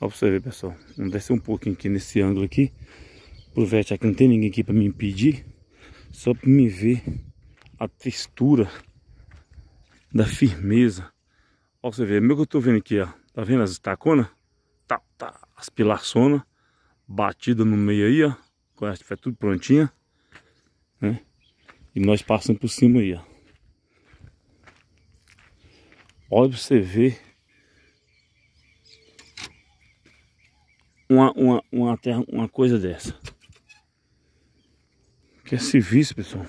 Ó pra você ver, pessoal. Vamos descer um pouquinho aqui nesse ângulo aqui. Aproveite aqui não tem ninguém aqui pra me impedir. Só pra me ver a textura da firmeza. Olha pra você ver. Meu que eu tô vendo aqui, ó. Tá vendo as estaconas? Tá, tá. As pilaçonas. Batida no meio aí, ó. Quando estiver tudo prontinha. Né? E nós passamos por cima aí, ó. Olha pra você ver uma, uma, uma, terra, uma coisa dessa. Que é serviço, pessoal.